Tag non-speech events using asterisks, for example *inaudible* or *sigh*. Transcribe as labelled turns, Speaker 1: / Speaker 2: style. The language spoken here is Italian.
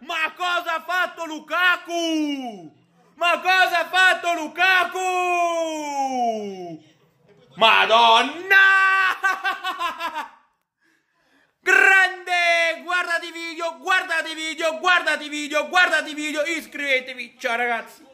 Speaker 1: Ma cosa ha fatto Lukaku? Ma cosa ha fatto Lukaku?
Speaker 2: Madonna!
Speaker 3: *laughs* Grande! Guardate i video, guardate i video, guardate i video, guardate i video, iscrivetevi! Ciao ragazzi!